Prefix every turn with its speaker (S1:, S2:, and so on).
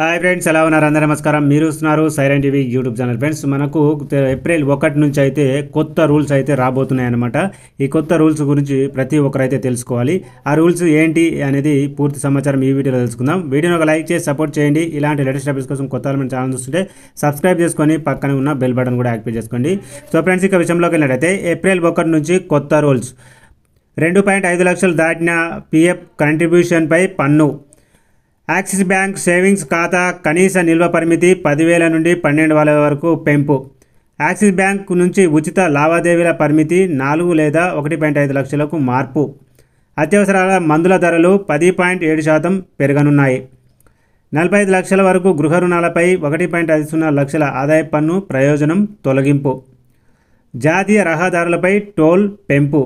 S1: hi friends ఎలా ఉన్నారు అందరూ నమస్కారం మీరు వస్తున్నారు siren TV YouTube channel friends మనకు ఏప్రిల్ ఒకటి నుంచి అయితే కొత్త రూల్స్ అయితే రాబోతున్నాయి అనమాట ఈ కొత్త రూల్స్ గురించి ప్రతి ఒక్కరైతే తెలుసుకోవాలి ఆ రూల్స్ ఏంటి అనేది పూర్తి సమాచారం ఈ వీడియోలో తెలుసుకుందాం వీడియోని ఒక లైక్ చేసి సపోర్ట్ చేయండి ఇలాంటి లేటెస్ట్ అప్డేట్స్ కోసం కొత్త మన ఛానల్ చూస్తుంటే సబ్స్క్రైబ్ చేసుకొని పక్కనే ఉన్న బెల్ బటన్ కూడా యాక్టివేట్ చేసుకోండి సో ఫ్రెండ్స్ ఇక విషయంలోకి వెళ్ళినట్టయితే ఏప్రిల్ ఒకటి నుంచి కొత్త రూల్స్ రెండు పాయింట్ ఐదు లక్షలు దాటిన పీఎఫ్ కంట్రిబ్యూషన్పై పన్ను యాక్సిస్ బ్యాంక్ సేవింగ్స్ ఖాతా కనీస నిల్వ పరిమితి పదివేల నుండి పన్నెండు వేల వరకు పెంపు యాక్సిస్ బ్యాంక్ నుంచి ఉచిత లావాదేవీల పరిమితి నాలుగు లేదా ఒకటి పాయింట్ ఐదు లక్షలకు మార్పు అత్యవసరాల మందుల ధరలు పది పాయింట్ ఏడు శాతం పెరగనున్నాయి నలభై ఐదు లక్షల వరకు గృహ రుణాలపై ఒకటి పాయింట్ ఐదు సున్నా లక్షల ఆదాయ పన్ను ప్రయోజనం తొలగింపు జాతీయ రహదారులపై టోల్ పెంపు